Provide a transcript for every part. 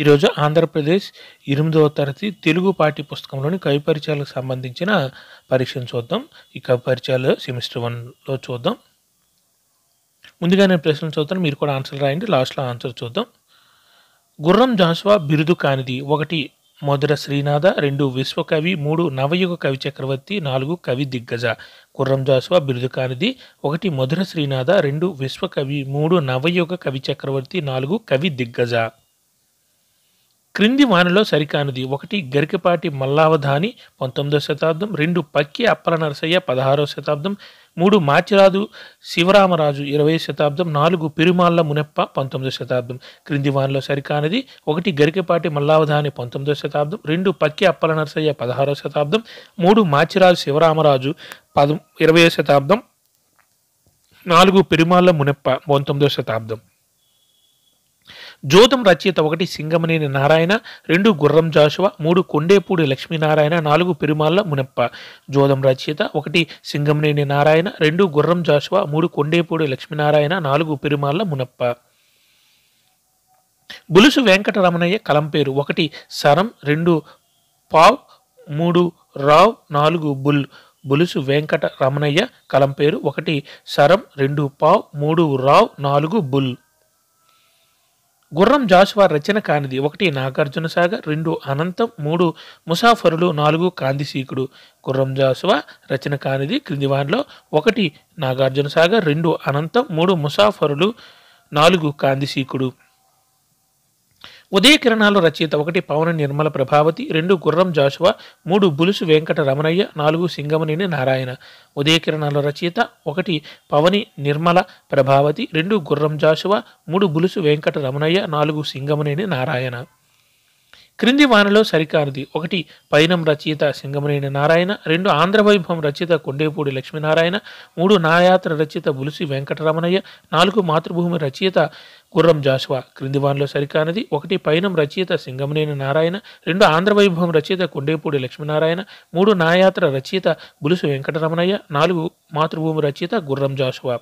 ఈరోజు ఆంధ్రప్రదేశ్ ఎనిమిదవ తరగతి తెలుగు పాఠ్య పుస్తకంలోని కవి పరిచయాలకు సంబంధించిన పరీక్షను చూద్దాం ఈ కవి పరిచయాలు సెమిస్టర్ వన్లో చూద్దాం ముందుగా నేను ప్రశ్నలు చూద్దాను మీరు కూడా ఆన్సర్ రాయండి లాస్ట్లో ఆన్సర్ చూద్దాం గుర్రం జాస్వా బిరుదు కానిది ఒకటి మొదట శ్రీనాథ రెండు విశ్వకవి మూడు నవయుగ కవి చక్రవర్తి నాలుగు కవి దిగ్గజ కుర్రం జాసువా బిరుదు కానిది ఒకటి మొదట శ్రీనాథ రెండు విశ్వకవి మూడు నవయుగ కవి చక్రవర్తి నాలుగు కవి దిగ్గజ క్రింది వానిలో సరికానిది ఒకటి గరికపాటి మల్లావధాని పంతొమ్మిదో శతాబ్దం రెండు పక్కి అప్పల నరసయ్య పదహారో శతాబ్దం మూడు మాచిరాజు శివరామరాజు ఇరవై శతాబ్దం నాలుగు పెరుమాళ్ళ మునెప్ప పంతొమ్మిదో శతాబ్దం క్రింది వానిలో సరికానిది ఒకటి గరికపాటి మల్లావధాని పంతొమ్మిదో శతాబ్దం రెండు పక్కి అప్పల నరసయ్య పదహారో శతాబ్దం మూడు మాచిరాజు శివరామరాజు పద ఇరవయో శతాబ్దం నాలుగు పెరుమాళ్ళ మునెప్ప పంతొమ్మిదో శతాబ్దం జోదం రచయిత ఒకటి సింగమనేని నారాయణ రెండు గుర్రం జాషువ మూడు కొండేపూడి లక్ష్మీనారాయణ నాలుగు పెరుమాళ్ళ మునప్ప జోదం రచయిత ఒకటి సింగమనేని నారాయణ రెండు గుర్రం జాషువ మూడు కొండేపూడి లక్ష్మీనారాయణ నాలుగు పెరుమాళ్ళ మునప్ప బులుసు వెంకటరమణయ్య కలం పేరు ఒకటి సరం రెండు పావ్ మూడు రావ్ నాలుగు బుల్ బులుసు వెంకట రమణయ్య కలం పేరు ఒకటి సరం రెండు పావ్ మూడు రావ్ నాలుగు బుల్ గుర్రం జాషువా రచన కానిది ఒకటి నాగార్జున సాగర్ రెండు అనంతం మూడు ముసాఫరులు నాలుగు కాందిశీకుడు గుర్రం జాసువా రచన కానిది క్రింది వారిలో ఒకటి నాగార్జున సాగర్ రెండు అనంతం మూడు ముసాఫరులు నాలుగు కాందిశీకుడు ఉదయ కిరణాలు రచయిత ఒకటి పవన నిర్మల ప్రభావతి రెండు గుర్రం జాషువ మూడు బులుసు వెంకట రమణయ్య నాలుగు సింగమనేని నారాయణ ఉదయ కిరణాల రచయిత ఒకటి పవని నిర్మల ప్రభావతి రెండు గుర్రం జాషువ మూడు బులుసు వెంకట రమణయ్య నాలుగు సింగమనేని నారాయణ క్రింది వానలో సరికారుది ఒకటి పైనం రచయిత సింగమనేని నారాయణ రెండు ఆంధ్రవైభవం రచయిత కొండేపూడి లక్ష్మీనారాయణ మూడు నాయాత్ర రచయిత బులుసి వెంకటరమణయ్య నాలుగు మాతృభూమి రచయిత గుర్రం జాషువా క్రింది వానలో సరికానది ఒకటి పైనం రచయిత సింగమనేని నారాయణ రెండు ఆంధ్రవైభవం రచయిత కొండేపూడి లక్ష్మీనారాయణ మూడు నాయాత్ర రచయిత బులుసు వెంకటరమణయ్య నాలుగు మాతృభూమి రచయిత గుర్రం జాషువా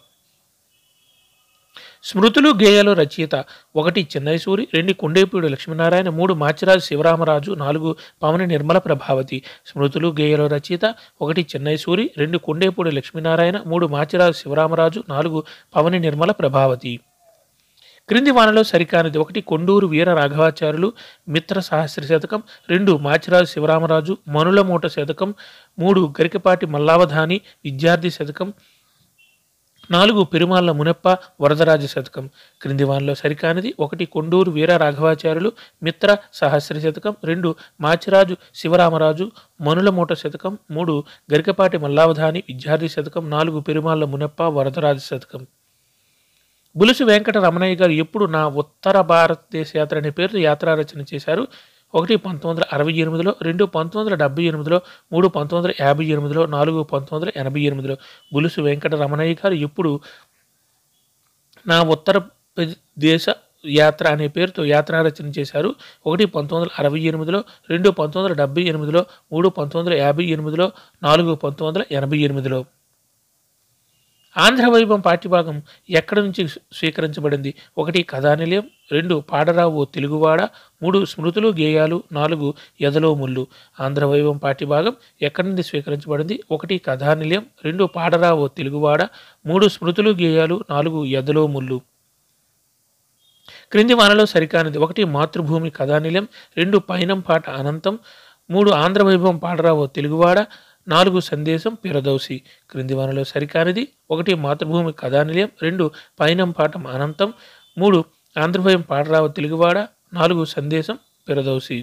స్మృతులు గేయాలు రచయిత ఒకటి చిన్నైసూరి రెండు కొండేపూడి లక్ష్మీనారాయణ మూడు మాచిరాజు శివరామరాజు నాలుగు పవని నిర్మల ప్రభావతి స్మృతులు గేయాలు రచయిత ఒకటి సూరి రెండు కొండేపూడి లక్ష్మీనారాయణ మూడు మాచిరాజు శివరామరాజు నాలుగు పవని నిర్మల ప్రభావతి క్రింది వానలో సరికానిది ఒకటి కొండూరు వీర రాఘవాచార్యులు మిత్ర సహస్ర శతకం రెండు మాచిరాజు శివరామరాజు మనుల మూట శతకం మూడు గరికపాటి మల్లావధాని విద్యార్థి శతకం నాలుగు పెరుమాళ్ల మునప్ప వరదరాజ శతకం క్రింది వానిలో సరికానిది ఒకటి కొండూరు వీర రాఘవాచార్యులు మిత్ర సహస్ర శతకం రెండు మాచిరాజు శివరామరాజు మనులమూట శతకం మూడు గరికపాటి మల్లావధాని విద్యార్థి శతకం నాలుగు పెరుమాళ్ల మునప్ప వరదరాజ శతకం బులుసు వెంకట రమణయ్య గారు ఎప్పుడు నా ఉత్తర భారతదేశ యాత్ర అనే పేరుతో యాత్రారచన చేశారు ఒకటి పంతొమ్మిది వందల అరవై ఎనిమిదిలో రెండు పంతొమ్మిది వందల డెబ్బై ఎనిమిదిలో మూడు పంతొమ్మిది వందల యాభై ఎనిమిదిలో నాలుగు పంతొమ్మిది వందల ఎనభై ఎనిమిదిలో గులుసు వెంకట రమణయ్య గారు ఇప్పుడు నా ఉత్తర దేశ యాత్ర అనే పేరుతో యాత్ర రచన చేశారు ఒకటి పంతొమ్మిది వందల అరవై ఎనిమిదిలో రెండు పంతొమ్మిది వందల డెబ్బై ఎనిమిదిలో మూడు పంతొమ్మిది వందల యాభై ఎనిమిదిలో నాలుగు పంతొమ్మిది వందల ఎనభై ఎనిమిదిలో ఆంధ్రవైభవం పాఠ్యభాగం ఎక్కడి నుంచి స్వీకరించబడింది ఒకటి కథానిలయం రెండు పాడరావు తెలుగువాడ మూడు స్మృతులు గేయాలు నాలుగు ఎదలో ముళ్ళు ఆంధ్రవైభవం పాఠ్యభాగం ఎక్కడి నుంచి స్వీకరించబడింది ఒకటి కథానిలయం రెండు పాడరావు తెలుగువాడ మూడు స్మృతులు గేయాలు నాలుగు ఎదలో ముళ్ళు క్రింది వానలో సరికానిది ఒకటి మాతృభూమి కథానిలయం రెండు పైనం పాట అనంతం మూడు ఆంధ్రవైభవం పాడరావు తెలుగువాడ నాలుగు సందేశం పిరదౌసి క్రింది వనలో సరికానిది ఒకటి మాతృభూమి కథానిలయం రెండు పైనం పాఠం అనంతం మూడు ఆంధ్రభయం పాటరావ తెలుగువాడ నాలుగు సందేశం పిరదౌసి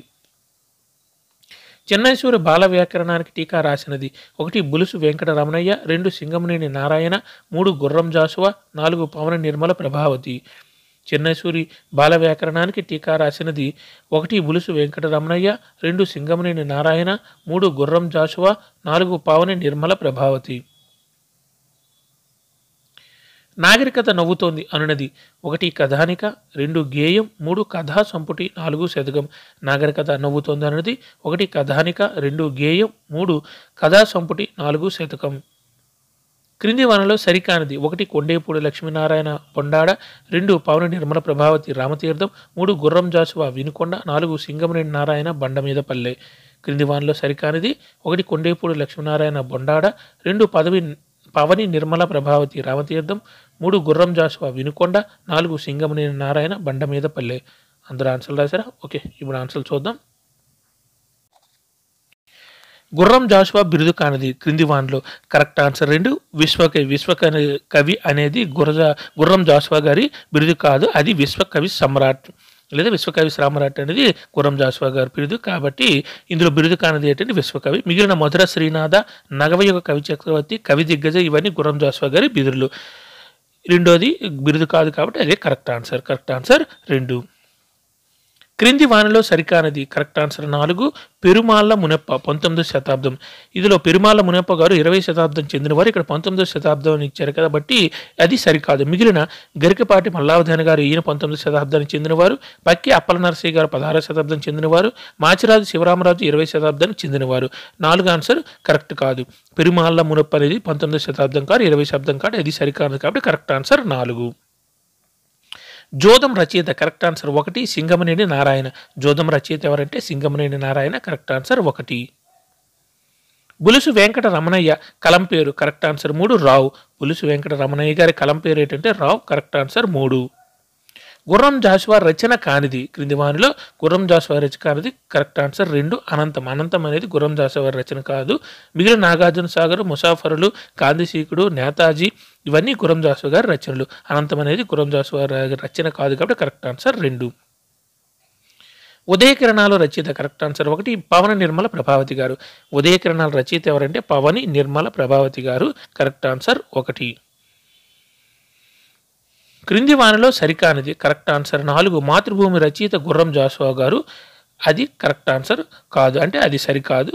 చెన్నైశ్వరి బాల వ్యాకరణానికి టీకా రాసినది ఒకటి బులుసు వెంకటరమణయ్య రెండు సింగమనేని నారాయణ మూడు గుర్రం జాసువా నాలుగు పవన నిర్మల ప్రభావతి చిన్నసూరి బాల వ్యాకరణానికి టీకా రాసినది ఒకటి బులుసు వెంకటరమణయ్య రెండు సింగమనేని నారాయణ మూడు గుర్రం జాషువా నాలుగు పావని నిర్మల ప్రభావతి నాగరికత నవ్వుతోంది అనునది ఒకటి కథానిక రెండు గేయం మూడు కథా సంపుటి నాలుగు శతకం నాగరికత నవ్వుతోంది అనునది ఒకటి కథానిక రెండు గేయం మూడు కథా సంపుటి నాలుగు శతకం క్రింది వనలో సరికానిది ఒకటి కొండేపూడి లక్ష్మీనారాయణ పొండాడ రెండు పవన నిర్మల ప్రభావతి రామతీర్థం మూడు గుర్రం జాసువా వినుకొండ నాలుగు సింగమనేని నారాయణ బండ మీద పల్లె క్రింది వానలో సరికానిది ఒకటి కొండేపూడి లక్ష్మీనారాయణ బొండాడ రెండు పదవి పవని నిర్మల ప్రభావతి రామతీర్థం మూడు గుర్రం జాసువా వినుకొండ నాలుగు సింగమనేని నారాయణ బండ మీద పల్లె అందరూ ఆన్సర్లు రాశారా ఓకే ఇప్పుడు ఆన్సర్లు చూద్దాం గుర్రం జాషువా బిరుదు కానిది క్రింది వాన్లో కరెక్ట్ ఆన్సర్ రెండు విశ్వకవి విశ్వకవి కవి అనేది గుర్ర గుర్రం జాషువా గారి బిరుదు కాదు అది విశ్వకవి సమ్రాట్ లేదా విశ్వకవి సామ్రాట్ అనేది గుర్రం జాస్వా గారి బిరుదు కాబట్టి ఇందులో బిరుదు కానిది ఏంటంటే విశ్వకవి మిగిలిన మధుర శ్రీనాథ నగవయుగ కవి చక్రవర్తి కవి దిగ్గజ ఇవన్నీ గుర్రం జాస్వా గారి బిరుదులు రెండోది బిరుదు కాదు కాబట్టి అదే కరెక్ట్ ఆన్సర్ కరెక్ట్ ఆన్సర్ రెండు క్రింది వానిలో సరికానది కరెక్ట్ ఆన్సర్ నాలుగు పెరుమాళ్ళ మునప్ప పంతొమ్మిదో శతాబ్దం ఇదిలో పెరుమాళ్ళ మునప్ప గారు ఇరవై శతాబ్దం చెందినవారు ఇక్కడ పంతొమ్మిదో శతాబ్దం ఇచ్చారు కాబట్టి అది సరికాదు మిగిలిన గరికపాటి మల్లావధాన గారు ఈయన పంతొమ్మిదో శతాబ్దానికి చెందినవారు పక్కి అప్పల నరసయ్య గారు పదహారో శతాబ్దం చెందినవారు మాచిరాజు శివరామరాజు ఇరవై శతాబ్దానికి చెందినవారు నాలుగు ఆన్సర్ కరెక్ట్ కాదు పెరుమాళ్ళ మునప్ప అనేది పంతొమ్మిదో శతాబ్దం కాదు ఇరవై శతాబ్దం కాదు అది సరికాదు కాబట్టి కరెక్ట్ ఆన్సర్ నాలుగు జోదం రచయిత కరెక్ట్ ఆన్సర్ ఒకటి సింగమనేని నారాయణ జోదం రచయిత ఎవరంటే సింగమనేని నారాయణ కరెక్ట్ ఆన్సర్ ఒకటి బులుసు వెంకట రమణయ్య కలం పేరు కరెక్ట్ ఆన్సర్ మూడు రావు బులుసు వెంకట రమణయ్య గారి కలం పేరు ఏంటంటే రావు కరెక్ట్ ఆన్సర్ మూడు గుర్రం జాషువా రచన కానిది క్రింది వానిలో గుర్రం జాషువా రచన కానిది కరెక్ట్ ఆన్సర్ రెండు అనంతం అనంతం అనేది గుర్రం జాషువా రచన కాదు మిగిలిన నాగార్జున సాగర్ ముసాఫరులు కాంతిశీకుడు నేతాజీ ఇవన్నీ గుర్రం జాసు గారి రచనలు అనంతం అనేది గుర్రం జాషువా రచన కాదు కాబట్టి కరెక్ట్ ఆన్సర్ రెండు ఉదయకిరణాలు రచయిత కరెక్ట్ ఆన్సర్ ఒకటి పవన నిర్మల ప్రభావతి గారు ఉదయకిరణాల రచయిత ఎవరంటే పవని నిర్మల ప్రభావతి గారు కరెక్ట్ ఆన్సర్ ఒకటి క్రింది వానలో సరికానిది కరెక్ట్ ఆన్సర్ నాలుగు మాతృభూమి రచయిత గుర్రం జాషువా గారు అది కరెక్ట్ ఆన్సర్ కాదు అంటే అది సరికాదు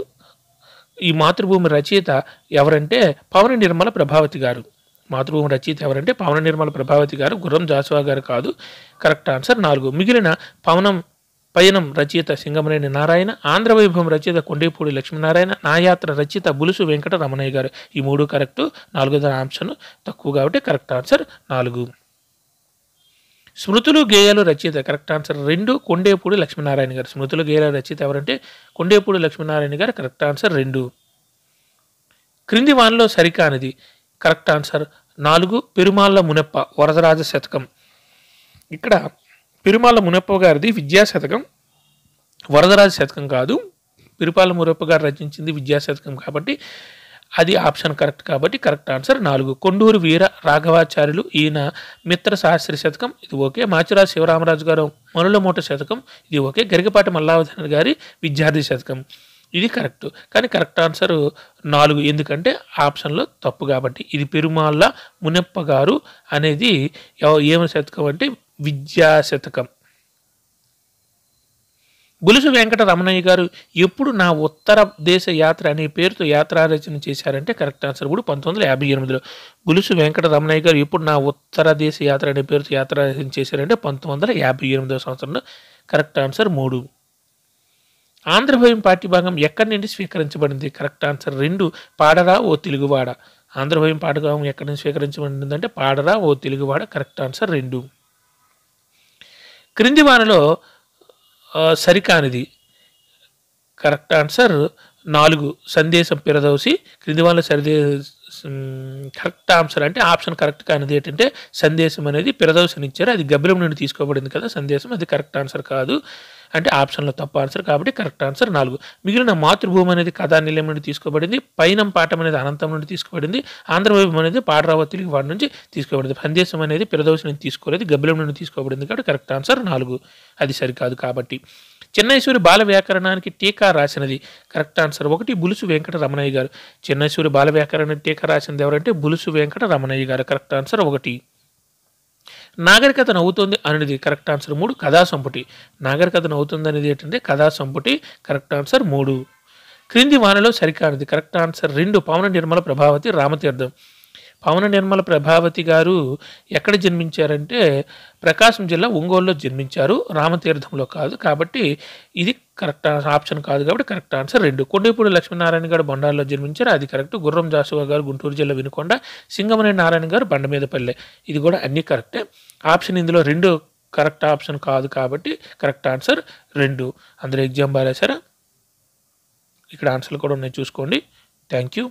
ఈ మాతృభూమి రచయిత ఎవరంటే పవన నిర్మల ప్రభావతి గారు మాతృభూమి రచయిత ఎవరంటే పవన నిర్మల ప్రభావతి గారు గుర్రం జాసువా గారు కాదు కరెక్ట్ ఆన్సర్ నాలుగు మిగిలిన పవనం పయనం రచయిత సింగమనేని నారాయణ ఆంధ్రవైభవం రచయిత కొండేపూడి లక్ష్మీనారాయణ నాయాత్ర రచయిత బులుసు వెంకట రమణయ్య గారు ఈ మూడు కరెక్టు నాలుగోదాన ఆప్షన్ తక్కువ కాబట్టి కరెక్ట్ ఆన్సర్ నాలుగు స్మృతులు గేయాలు రచయిత కరెక్ట్ ఆన్సర్ రెండు కొండేపూడి లక్ష్మీనారాయణ గారు స్మృతులు గేయాలు రచయిత ఎవరంటే కొండేపూడి లక్ష్మీనారాయణ గారు కరెక్ట్ ఆన్సర్ రెండు క్రింది వానలో సరికానిది కరెక్ట్ ఆన్సర్ నాలుగు పెరుమాళ్ళ మునప్ప వరదరాజ శతకం ఇక్కడ పెరుమాళ్ళ మునప్ప గారిది విద్యా శతకం వరదరాజ శతకం కాదు పిరుపాల మురప్ప గారు రచించింది విద్యాశతకం కాబట్టి అది ఆప్షన్ కరెక్ట్ కాబట్టి కరెక్ట్ ఆన్సర్ నాలుగు కొండూరు వీర రాఘవాచార్యులు ఈయన మిత్ర సహస్రి శతకం ఇది ఓకే మాచిరాజు శివరామరాజు గారు మనులమూట శతకం ఇది ఓకే గరికపాటి మల్లావధన గారి విద్యార్థి శతకం ఇది కరెక్ట్ కానీ కరెక్ట్ ఆన్సర్ నాలుగు ఎందుకంటే ఆప్షన్లో తప్పు కాబట్టి ఇది పెరుమాళ్ళ మునెప్ప గారు అనేది ఏమైనా శతకం అంటే విద్యా శతకం గులుసు వెంకట రమణయ్య గారు ఎప్పుడు నా ఉత్తర దేశ యాత్ర అనే పేరుతో యాత్రారచన చేశారంటే కరెక్ట్ ఆన్సర్ కూడా పంతొమ్మిది వందల యాభై ఎనిమిదిలో గులుసు వెంకట రమణయ్య గారు ఎప్పుడు నా ఉత్తర దేశ యాత్ర అనే పేరుతో యాత్రారచన చేశారంటే పంతొమ్మిది వందల యాభై ఎనిమిదో సంవత్సరంలో కరెక్ట్ ఆన్సర్ మూడు ఆంధ్రభవన్ పార్టీ భాగం ఎక్కడి నుండి స్వీకరించబడింది కరెక్ట్ ఆన్సర్ రెండు పాడరా ఓ తెలుగువాడ పార్టీ పాఠభాగం ఎక్కడి నుంచి స్వీకరించబడిందంటే పాడరా ఓ తెలుగువాడ కరెక్ట్ ఆన్సర్ రెండు క్రింది వారిలో సరికానిది కరెక్ట్ ఆన్సర్ నాలుగు సందేశం పిరదోసి క్రింది వాళ్ళ సరిదే కరెక్ట్ ఆన్సర్ అంటే ఆప్షన్ కరెక్ట్ కానిది ఏంటంటే సందేశం అనేది పిరదోసనిచ్చారు అది గబ్బిలం నుండి తీసుకోబడింది కదా సందేశం అది కరెక్ట్ ఆన్సర్ కాదు అంటే ఆప్షన్లో తప్పు ఆన్సర్ కాబట్టి కరెక్ట్ ఆన్సర్ నాలుగు మిగిలిన మాతృభూమి అనేది కథా నిలయం నుండి తీసుకోబడింది పైన పాఠం అనేది అనంతం నుండి తీసుకోబడింది ఆంధ్రవైపు అనేది పాడరావ వాడి నుంచి తీసుకోబడింది సందేశం అనేది పిరదోశ నుంచి తీసుకోలేదు గబ్బిలం నుండి తీసుకోబడింది కాబట్టి కరెక్ట్ ఆన్సర్ నాలుగు అది సరికాదు కాబట్టి చెన్నైశ్వరి బాల వ్యాకరణానికి టీకా రాసినది కరెక్ట్ ఆన్సర్ ఒకటి బులుసు వెంకట రమణయ్య గారు చెన్నైశ్వరి బాల వ్యాకరణానికి టీకా రాసినది ఎవరంటే బులుసు వెంకట రమణయ్య గారు కరెక్ట్ ఆన్సర్ ఒకటి నాగరికత నవ్వుతుంది అనేది కరెక్ట్ ఆన్సర్ మూడు కథా సంపుటి నాగరికత నవ్వుతుంది అనేది ఏంటంటే కథా సంపుటి కరెక్ట్ ఆన్సర్ మూడు క్రింది వానలో సరికానది కరెక్ట్ ఆన్సర్ రెండు పవన నిర్మల ప్రభావతి రామతీర్థం పవన నిర్మల ప్రభావతి గారు ఎక్కడ జన్మించారంటే ప్రకాశం జిల్లా ఒంగోలులో జన్మించారు రామతీర్థంలో కాదు కాబట్టి ఇది కరెక్ట్ ఆప్షన్ కాదు కాబట్టి కరెక్ట్ ఆన్సర్ రెండు కొండేపూడి లక్ష్మీనారాయణ గారు బొండాల్లో జన్మించారు అది కరెక్ట్ గుర్రం జాసువా గారు గుంటూరు జిల్లా వినుకొండ సింగమనే నారాయణ గారు బండ మీద పల్లె ఇది కూడా అన్నీ కరెక్టే ఆప్షన్ ఇందులో రెండు కరెక్ట్ ఆప్షన్ కాదు కాబట్టి కరెక్ట్ ఆన్సర్ రెండు అందరూ ఎగ్జామ్ బాగా ఇక్కడ ఆన్సర్లు కూడా ఉన్నాయి చూసుకోండి థ్యాంక్ యూ